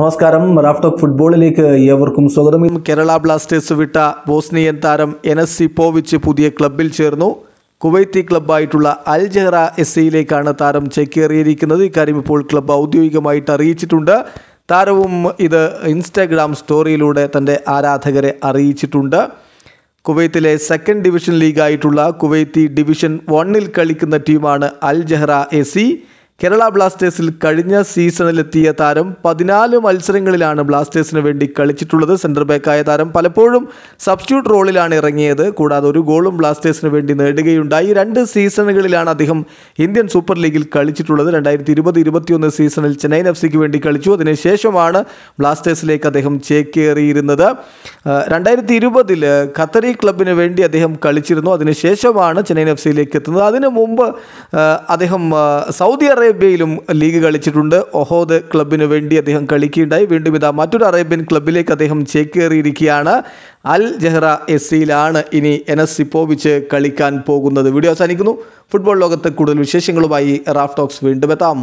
നമസ്കാരം റാഫ്ടോക്ക് ഫുട്ബോളിലേക്ക് ഏവർക്കും സ്വാഗതം കേരള ബ്ലാസ്റ്റേഴ്സ് വിട്ട ബോസ്നിയൻ താരം സി പോവിച്ച് പുതിയ ക്ലബിൽ ചേർന്നു കുവൈത്തി ക്ലബ്ബായിട്ടുള്ള അൽ ജഹ്റ എസ് സിയിലേക്കാണ് താരം ചേക്കേറിയിരിക്കുന്നത് ഇക്കാര്യം ഇപ്പോൾ ക്ലബ്ബ് ഔദ്യോഗികമായിട്ട് അറിയിച്ചിട്ടുണ്ട് താരവും ഇത് ഇൻസ്റ്റാഗ്രാം സ്റ്റോറിയിലൂടെ തൻ്റെ ആരാധകരെ അറിയിച്ചിട്ടുണ്ട് കുവൈത്തിലെ സെക്കൻഡ് ഡിവിഷൻ ലീഗായിട്ടുള്ള കുവൈത്തി ഡിവിഷൻ വണ്ണിൽ കളിക്കുന്ന ടീമാണ് Al Jahra A C Kerala ബ്ലാസ്റ്റേഴ്സിൽ കഴിഞ്ഞ സീസണിലെത്തിയ താരം പതിനാല് മത്സരങ്ങളിലാണ് ബ്ലാസ്റ്റേഴ്സിന് വേണ്ടി കളിച്ചിട്ടുള്ളത് സെൻറ്റർ ബാക്കായ താരം പലപ്പോഴും സബ്സ്റ്റിറ്റ്യൂട്ട് റോളിലാണ് ഇറങ്ങിയത് കൂടാതെ ഒരു ഗോളും ബ്ലാസ്റ്റേഴ്സിന് വേണ്ടി നേടുകയുണ്ടായി രണ്ട് സീസണുകളിലാണ് അദ്ദേഹം ഇന്ത്യൻ സൂപ്പർ ലീഗിൽ കളിച്ചിട്ടുള്ളത് രണ്ടായിരത്തി ഇരുപത് ഇരുപത്തിയൊന്ന് സീസണിൽ ചെന്നൈ എഫ് സിക്ക് വേണ്ടി കളിച്ചു അതിനുശേഷമാണ് ബ്ലാസ്റ്റേഴ്സിലേക്ക് അദ്ദേഹം ചേക്കേറിയിരുന്നത് രണ്ടായിരത്തി ഇരുപതിൽ ഖത്തറി ക്ലബിന് വേണ്ടി അദ്ദേഹം കളിച്ചിരുന്നു അതിനുശേഷമാണ് ചെന്നൈയിൻ എഫ് സിയിലേക്ക് എത്തുന്നത് അതിനു മുമ്പ് അദ്ദേഹം സൗദി അറേബ്യ അറേബ്യയിലും ലീഗ് കളിച്ചിട്ടുണ്ട് ഒഹോദ് ക്ലബിന് വേണ്ടി അദ്ദേഹം കളിക്കുകയുണ്ടായി വീണ്ടും ഇതാ മറ്റൊരു അറേബ്യൻ ക്ലബിലേക്ക് അദ്ദേഹം ചേക്കേറിയിരിക്കുകയാണ് അൽ ജഹ്റ എസ് സിയിലാണ് ഇനി എനസ് സിപ്പോവിച്ച് കളിക്കാൻ പോകുന്നത് വീഡിയോ അവസാനിക്കുന്നു ഫുട്ബോൾ ലോകത്തെ കൂടുതൽ വിശേഷങ്ങളുമായി റാഫ് ടോക്സ് വീണ്ടും എത്താം